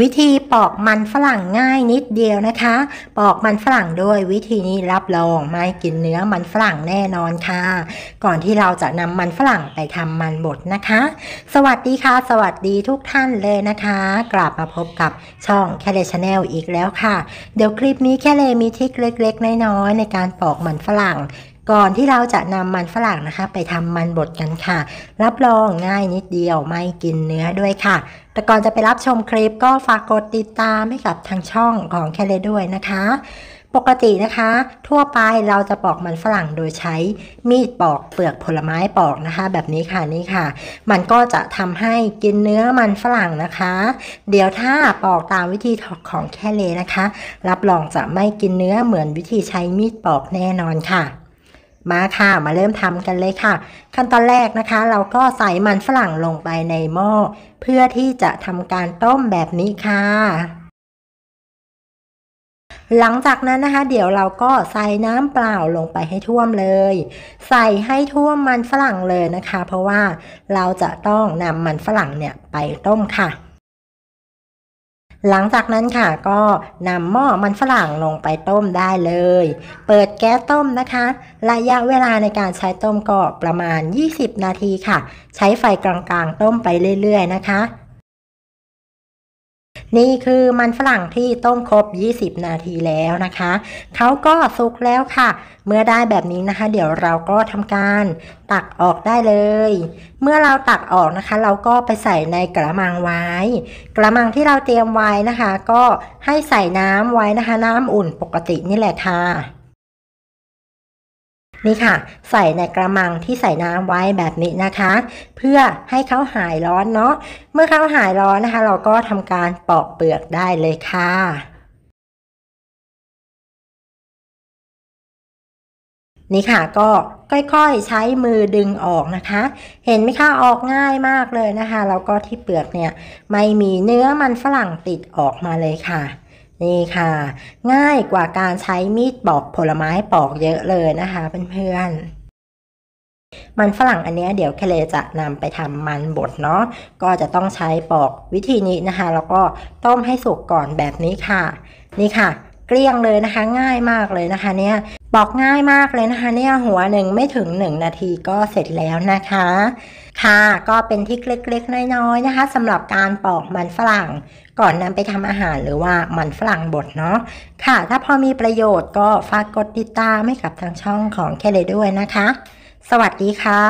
วิธีปอกมันฝรั่งง่ายนิดเดียวนะคะ ปอกมันฝรั่งด้วยวิธีนี้รับรองไม่กินเนื้อมันฝรั่งแน่นอนค่ะ ก่อนที่เราจะนำมันฝรั่งไปทำมันบดนะคะ สวัสดีค่ะ สวัสดีทุกท่านเลยนะคะ กลับมาพบกับช่องแคเลชแนลอีกแล้วค่ะ เดี๋ยวคลิปนี้แคเลมีทิคเล็ก ๆ น้อยๆในการปอกมันฝรั่งก่อนที่เราจะนำมันฝรั่งนะคะไปทำมันบดกันค่ะ รับรองง่ายนิดเดียวไม่กินเนื้อด้วยค่ะ แต่ก่อนจะไป รับชมคลิปก็ฝากกดติดตามให้กับทางช่องของแคเลด้วยนะคะ ปกตินะคะ ทั่วไปเราจะปอกมันฝรั่งโดยใช้มีดปอกเปลือกผลไม้ปอกนะคะ แบบนี้ค่ะนี่ค่ะ มันก็จะทำให้กินเนื้อมันฝรั่งนะคะ เดี๋ยวถ้าปอกตามวิธีอกของแคเลนะคะ รับรองจะไม่กินเนื้อเหมือนวิธีใช้มีดปอกแน่นอนค่ะมาค่ะ มาเริ่มทำกันเลยค่ะ ขั้นตอนแรกนะคะเราก็ใส่มันฝรั่งลงไปในหม้อ เพื่อที่จะทำการต้มแบบนี้ค่ะ หลังจากนั้นนะคะ เดี๋ยวเราก็ใส่น้ำเปล่าลงไปให้ท่วมเลย ใส่ให้ท่วมมันฝรั่งเลยนะคะ เพราะว่าเราจะต้องนำมันฝรั่งเนี่ยไปต้มค่ะหลังจากนั้นค่ะก็นำหม้อมันฝรั่งลงไปต้มได้เลย เปิดแก๊สต้มนะคะ ระยะเวลาในการใช้ต้มก็ประมาณ 20 นาทีค่ะ ใช้ไฟกลางๆต้มไปเรื่อยๆนะคะนี่คือมันฝรั่งที่ต้มครบ 20 นาทีแล้วนะคะ เขาก็สุกแล้วค่ะ เมื่อได้แบบนี้นะคะ เดี๋ยวเราก็ทำการตักออกได้เลย เมื่อเราตักออกนะคะ เราก็ไปใส่ในกระมังไว้ กระมังที่เราเตรียมไว้นะคะ ก็ให้ใส่น้ำไว้นะคะ น้ำอุ่นปกตินี่แหละค่ะนี่ค่ะใส่ในกระมังที่ใส่น้ำไว้แบบนี้นะคะ เพื่อให้เขาหายร้อนเนาะเมื่อเขาหายร้อนนะคะ เราก็ทำการปอกเปลือกได้เลยค่ะนี่ค่ะก็ค่อย ๆใช้มือดึงออกนะคะ เห็นไหมคะออกง่ายมากเลยนะคะแล้วก็ที่เปลือกเนี่ยไม่มีเนื้อมันฝรั่งติดออกมาเลยค่ะนี่ค่ะ ง่ายกว่าการใช้มีดปอกผลไม้ปอกเยอะเลยนะคะเพื่อนๆมันฝรั่งอันนี้เดี๋ยวเคเลจะนำไปทำมันบดเนาะก็จะต้องใช้ปอกวิธีนี้นะคะ แล้วก็ต้มให้สุกก่อนแบบนี้ค่ะ นี่ค่ะ เกลี้ยงเลยนะคะ ง่ายมากเลยนะคะเนี่ยบอกง่ายมากเลยนะคะ เนี่ยหัวหนึ่งไม่ถึง 1 นาทีก็เสร็จแล้วนะคะค่ะ ก็เป็นทิกเล็กๆ น้อยๆนะคะสำหรับการปอกมันฝรั่งก่อนนำไปทำอาหารหรือว่ามันฝรั่งบดเนาะค่ะ ถ้าพอมีประโยชน์ก็ฝากกดติดตามให้กับทางช่องของแค่เลยด้วยนะคะ สวัสดีค่ะ